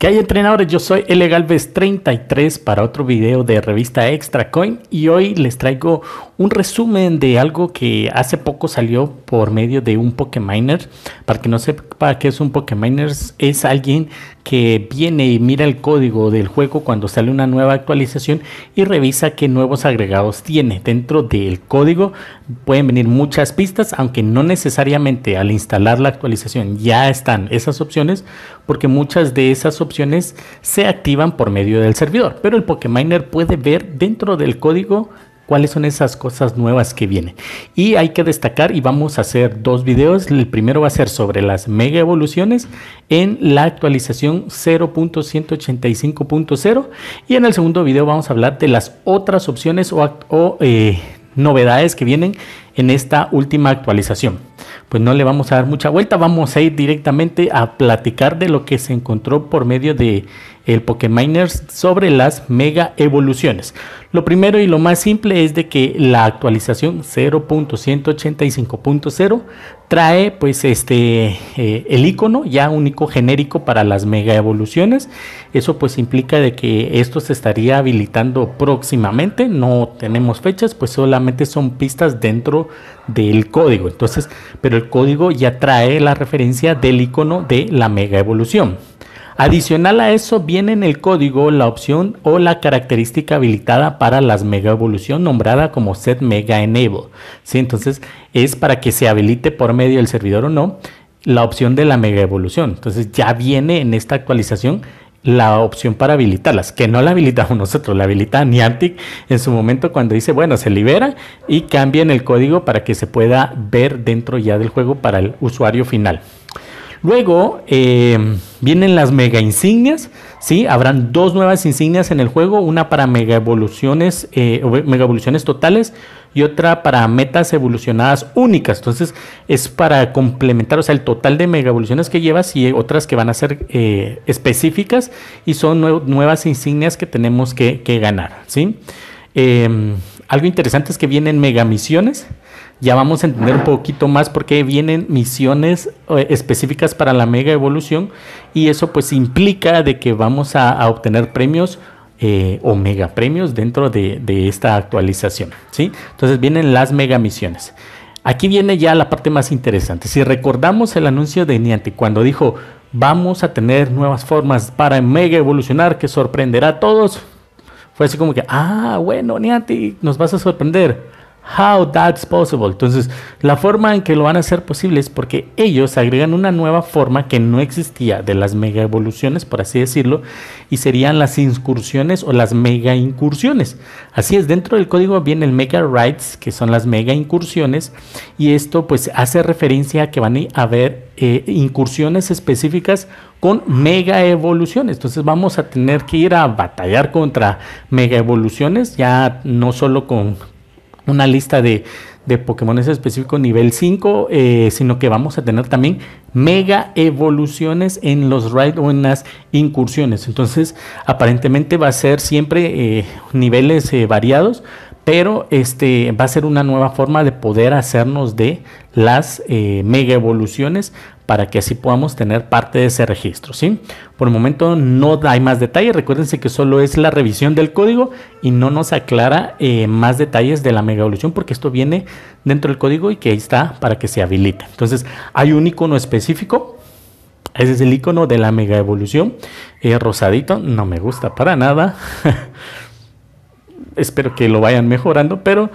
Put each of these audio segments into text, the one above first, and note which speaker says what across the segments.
Speaker 1: ¿Qué hay entrenadores? Yo soy L. Galvez 33 para otro video de revista Extra Coin y hoy les traigo un resumen de algo que hace poco salió por medio de un Pokeminer. Para que no sepa qué es un Pokeminer, es alguien que viene y mira el código del juego cuando sale una nueva actualización y revisa qué nuevos agregados tiene. Dentro del código pueden venir muchas pistas, aunque no necesariamente al instalar la actualización ya están esas opciones, porque muchas de esas opciones opciones se activan por medio del servidor, pero el Pokeminer puede ver dentro del código cuáles son esas cosas nuevas que vienen. Y hay que destacar, y vamos a hacer dos videos, el primero va a ser sobre las mega evoluciones en la actualización 0.185.0 y en el segundo video vamos a hablar de las otras opciones o, eh, novedades que vienen en esta última actualización. Pues no le vamos a dar mucha vuelta, vamos a ir directamente a platicar de lo que se encontró por medio de el sobre las mega evoluciones. Lo primero y lo más simple es de que la actualización 0.185.0 trae pues este eh, el icono ya único genérico para las mega evoluciones. Eso pues implica de que esto se estaría habilitando próximamente, no tenemos fechas, pues solamente son pistas dentro del código. Entonces, pero el código ya trae la referencia del icono de la mega evolución. Adicional a eso viene en el código la opción o la característica habilitada para las mega evolución nombrada como set mega enable. ¿sí? Entonces es para que se habilite por medio del servidor o no la opción de la mega evolución. Entonces ya viene en esta actualización la opción para habilitarlas, que no la habilitamos nosotros, la habilita Niantic en su momento cuando dice, bueno, se libera y cambian el código para que se pueda ver dentro ya del juego para el usuario final. Luego eh, vienen las mega insignias, ¿sí? Habrán dos nuevas insignias en el juego, una para mega evoluciones, eh, totales y otra para metas evolucionadas únicas. Entonces es para complementar, o el total de mega evoluciones que llevas y otras que van a ser eh, específicas y son nuevas insignias que tenemos que, ganar, ¿sí? Em, algo interesante es que vienen mega misiones, Ya vamos a entender un poquito más por qué vienen misiones eh, específicas para la mega evolución y eso pues implica de que vamos a, obtener premios eh, o mega premios dentro de, esta actualización. ¿sí? Entonces vienen las mega misiones. Aquí viene ya la parte más interesante. Si recordamos el anuncio de Niantic cuando dijo vamos a tener nuevas formas para mega evolucionar que sorprenderá a todos, fue así como que, ah, bueno, niati nos vas a sorprender. How that's possible. Entonces, la forma en que lo van a hacer posible es porque ellos agregan una nueva forma que no existía de las mega evoluciones, por así decirlo, y serían las incursiones o las mega incursiones. Así es, dentro del código viene el mega rights, que son las mega incursiones, y esto pues hace referencia a que van a haber eh, incursiones específicas con mega evoluciones. Entonces vamos a tener que ir a batallar contra mega evoluciones, ya no solo con una lista de, de Pokémon específico nivel 5, eh, sino que vamos a tener también mega evoluciones en los raids o en las incursiones. Entonces, aparentemente va a ser siempre eh, niveles eh, variados, pero este va a ser una nueva forma de poder hacernos de las mega evoluciones para que así podamos tener parte de ese registro. ¿sí? Por el momento no hay más detalles, recuérdense que solo es la revisión del código y no nos aclara eh, más detalles de la mega evolución porque esto viene dentro del código y que ahí está para que se habilite. Entonces hay un icono específico ese es el icono de la mega evolución. rosadito, no me gusta para nada. Espero que lo vayan mejorando, pero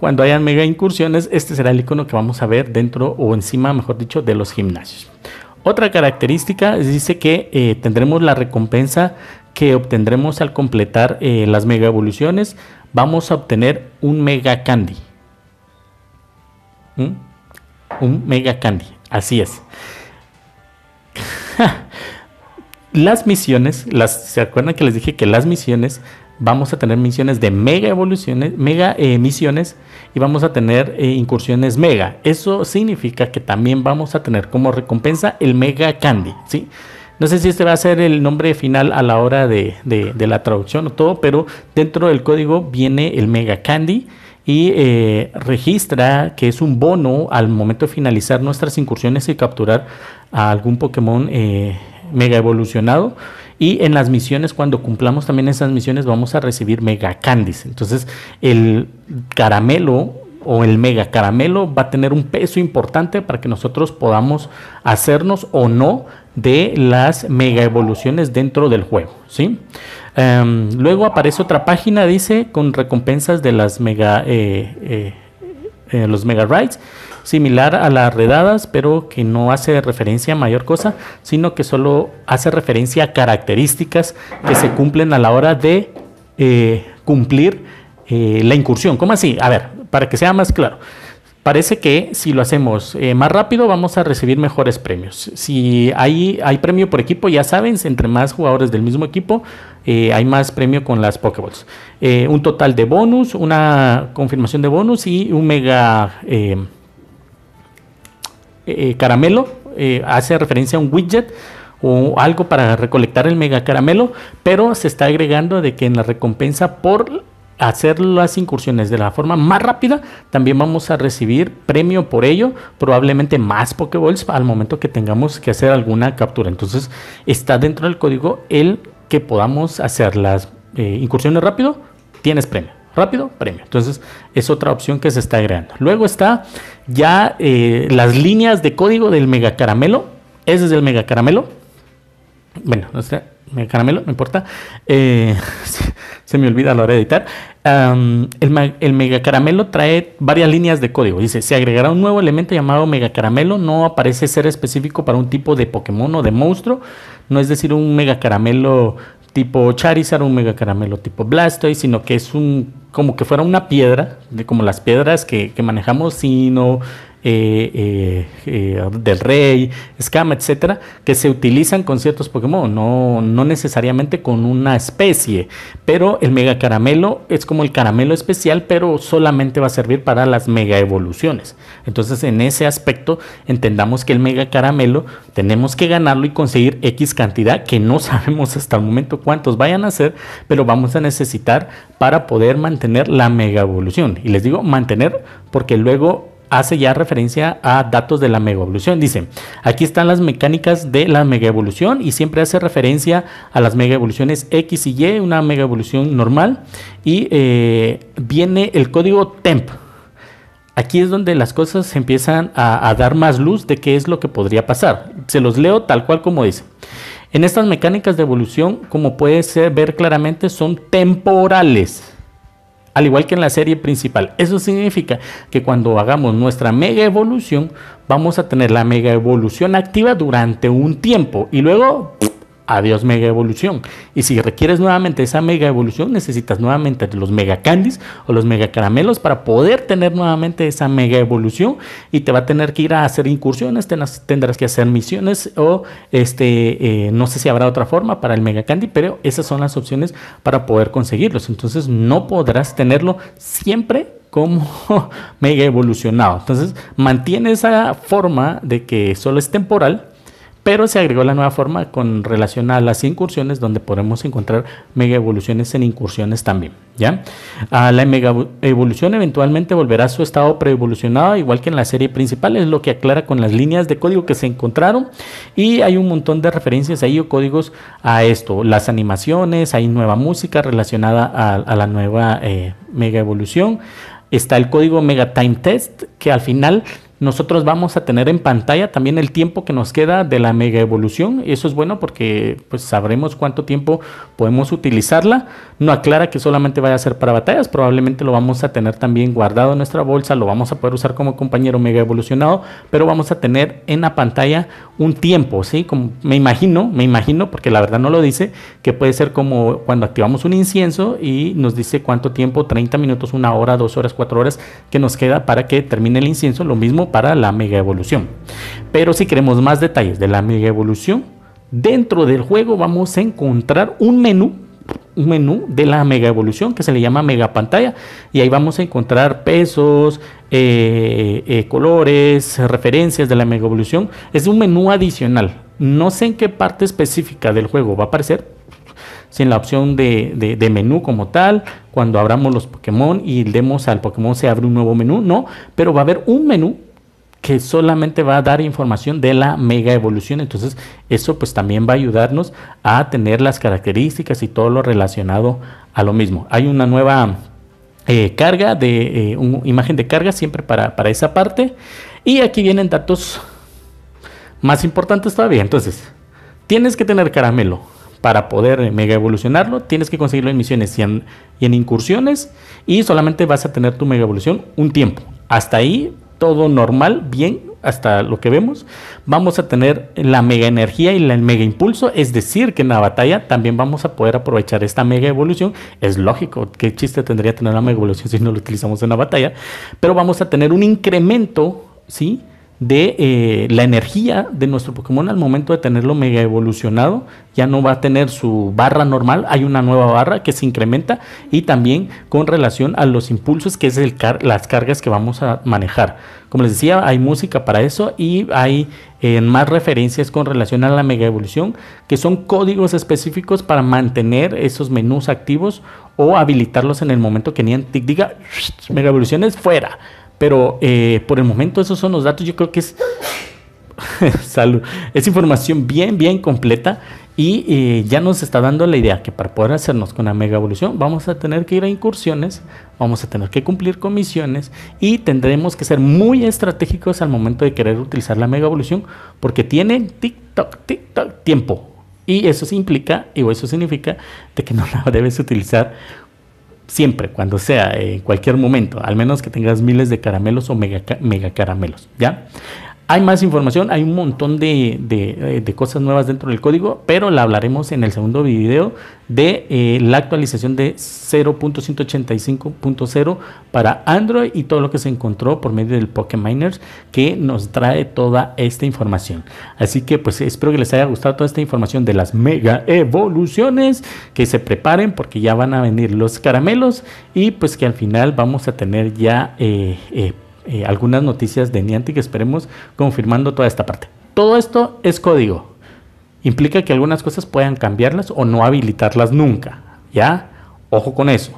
Speaker 1: cuando hayan mega incursiones, este será el icono que vamos a ver dentro o encima, mejor dicho, de los gimnasios. Otra característica dice que eh, tendremos la recompensa que obtendremos al completar eh, las mega evoluciones. Vamos a obtener un mega candy. ¿Mm? Un mega candy, así es. las misiones, ¿se acuerdan que les dije que las misiones vamos a tener misiones de mega evoluciones, mega eh, misiones y vamos a tener eh, incursiones mega. Eso significa que también vamos a tener como recompensa el mega candy, ¿sí? No sé si este va a ser el nombre final a la hora de, la traducción o todo, pero dentro del código viene el mega candy y eh, registra que es un bono al momento de finalizar nuestras incursiones y capturar a algún Pokémon mega evolucionado. Y en las misiones, cuando cumplamos también esas misiones, vamos a recibir mega candies. Entonces, el caramelo o el mega caramelo va a tener un peso importante para que nosotros podamos hacernos o no de las mega evoluciones dentro del juego. ¿sí? Em, luego aparece otra página, dice, con recompensas de las mega, eh, eh, eh, los mega rides similar a las redadas, pero que no hace referencia a mayor cosa, sino que solo hace referencia a características que se cumplen a la hora de eh, cumplir eh, la incursión. ¿Cómo así? A ver, para que sea más claro. Parece que si lo hacemos eh, más rápido vamos a recibir mejores premios. Si hay, hay premio por equipo, ya saben, entre más jugadores del mismo equipo, hay más premio con las Pokéballs. un total de bonus, una confirmación de bonus y un mega... Eh, caramelo, eh, hace referencia a un widget o algo para recolectar el mega caramelo, pero se está agregando de que en la recompensa por hacer las incursiones de la forma más rápida, también vamos a recibir premio por ello, probablemente más pokeballs al momento que tengamos que hacer alguna captura. Entonces está dentro del código el que podamos hacer las eh, incursiones rápido, tienes premio rápido, premio. Entonces es otra opción que se está agregando. Luego está ya eh, las líneas de código del mega caramelo. Ese es el mega caramelo. Bueno, no sé, mega caramelo, no importa. Eh, se me olvida a la hora de editar. el, el mega caramelo trae varias líneas de código. Dice, se agregará un nuevo elemento llamado mega caramelo. No aparece ser específico para un tipo de Pokémon o de monstruo. No es decir, un mega caramelo tipo Charizard, un mega caramelo tipo Blastoise, sino que es un como que fuera una piedra, de como las piedras que, que manejamos, sino eh, eh, eh, del Rey, Scam, etcétera, que se utilizan con ciertos Pokémon, no, no necesariamente con una especie. Pero el Mega Caramelo es como el caramelo especial, pero solamente va a servir para las mega evoluciones. Entonces, en ese aspecto, entendamos que el Mega Caramelo tenemos que ganarlo y conseguir X cantidad que no sabemos hasta el momento cuántos vayan a ser, pero vamos a necesitar para poder mantener la mega evolución. Y les digo mantener porque luego hace ya referencia a datos de la megaevolución. Dice, aquí están las mecánicas de la megaevolución y siempre hace referencia a las megaevoluciones X y Y, una megaevolución normal. Y eh, viene el código TEMP. Aquí es donde las cosas empiezan a, dar más luz de qué es lo que podría pasar. Se los leo tal cual como dice. En estas mecánicas de evolución, como puede ser, ver claramente, son temporales al igual que en la serie principal. Eso significa que cuando hagamos nuestra mega evolución, vamos a tener la mega evolución activa durante un tiempo y luego adiós mega evolución. Y si requieres nuevamente esa mega evolución, necesitas nuevamente los mega candies o los mega caramelos para poder tener nuevamente esa mega evolución y te va a tener que ir a hacer incursiones, tendrás que hacer misiones o este, eh, no sé si habrá otra forma para el mega candy, pero esas son las opciones para poder conseguirlos. Entonces no podrás tenerlo siempre como mega evolucionado. Entonces mantiene esa forma de que solo es temporal pero se agregó la nueva forma con relación a las incursiones, donde podemos encontrar mega evoluciones en incursiones también. ¿ya? Ah, la mega evolución eventualmente volverá a su estado preevolucionado, igual que en la serie principal, es lo que aclara con las líneas de código que se encontraron. Y hay un montón de referencias ahí o códigos a esto: las animaciones, hay nueva música relacionada a, la nueva eh, mega evolución. Está el código Mega Time Test, que al final nosotros vamos a tener en pantalla también el tiempo que nos queda de la mega evolución. Eso es bueno porque pues sabremos cuánto tiempo podemos utilizarla. No aclara que solamente vaya a ser para batallas, probablemente lo vamos a tener también guardado en nuestra bolsa, lo vamos a poder usar como compañero mega evolucionado, pero vamos a tener en la pantalla un tiempo, ¿sí? Como me imagino, me imagino, porque la verdad no lo dice, que puede ser como cuando activamos un incienso y nos dice cuánto tiempo, 30 minutos, una hora, dos horas, cuatro horas, que nos queda para que termine el incienso. Lo mismo para la mega evolución. Pero si queremos más detalles de la mega evolución, dentro del juego vamos a encontrar un menú un menú de la mega evolución que se le llama mega pantalla y ahí vamos a encontrar pesos eh, eh, colores referencias de la mega evolución es un menú adicional no sé en qué parte específica del juego va a aparecer si en la opción de, de menú como tal cuando abramos los pokémon y demos al pokémon se abre un nuevo menú no pero va a haber un menú que solamente va a dar información de la mega evolución. Entonces, eso pues también va a ayudarnos a tener las características y todo lo relacionado a lo mismo. Hay una nueva eh, carga de eh, imagen de carga siempre para, esa parte. Y aquí vienen datos más importantes todavía. Entonces, tienes que tener caramelo para poder eh, mega evolucionarlo, tienes que conseguirlo en misiones y en, y en, incursiones y solamente vas a tener tu mega evolución un tiempo. Hasta ahí todo normal, bien, hasta lo que vemos, vamos a tener la mega energía y el mega impulso, es decir, que en la batalla también vamos a poder aprovechar esta mega evolución, es lógico, qué chiste tendría tener una mega evolución si no lo utilizamos en la batalla, pero vamos a tener un incremento, ¿sí? de eh, la energía de nuestro Pokémon al momento de tenerlo mega evolucionado. Ya no va a tener su barra normal, hay una nueva barra que se incrementa y también con relación a los impulsos, que es el las cargas que vamos a manejar. Como les decía, hay música para eso y hay eh, más referencias con relación a la mega evolución, que son códigos específicos para mantener esos menús activos o habilitarlos en el momento que Niantic diga mega evoluciones fuera pero eh, por el momento esos son los datos. Yo creo que es, salud, es información bien, bien completa y eh, ya nos está dando la idea que para poder hacernos con la mega evolución vamos a tener que ir a incursiones, vamos a tener que cumplir comisiones y tendremos que ser muy estratégicos al momento de querer utilizar la mega evolución porque tiene TikTok, TikTok, tiempo. Y eso implica, y eso significa de que no la debes utilizar siempre, cuando sea, en eh, cualquier momento, al menos que tengas miles de caramelos o mega, mega caramelos, ¿ya? Hay más información, hay un montón eh, de, cosas nuevas dentro del código, pero la hablaremos en el segundo video de eh, la actualización de 0.185.0 para Android y todo lo que se encontró por medio del Pokeminers que nos trae toda esta información. Así que pues espero que les haya gustado toda esta información de las mega evoluciones, que se preparen porque ya van a venir los caramelos y pues que al final vamos a tener ya... Eh, eh, algunas noticias de Niantic, esperemos, confirmando toda esta parte. Todo esto es código. Implica que algunas cosas puedan cambiarlas o no habilitarlas nunca. ¿Ya? Ojo con eso.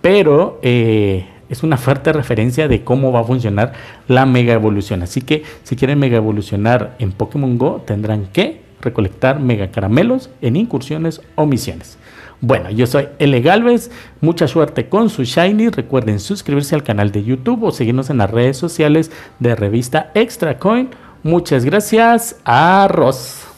Speaker 1: Pero eh, es una fuerte referencia de cómo va a funcionar la mega evolución. Así que si quieren mega evolucionar en Pokémon Go, tendrán que recolectar mega caramelos en incursiones o misiones. Bueno, yo soy L. Galvez, mucha suerte con su Shiny. Recuerden suscribirse al canal de YouTube o seguirnos en las redes sociales de revista Extra Coin. Muchas gracias, arroz.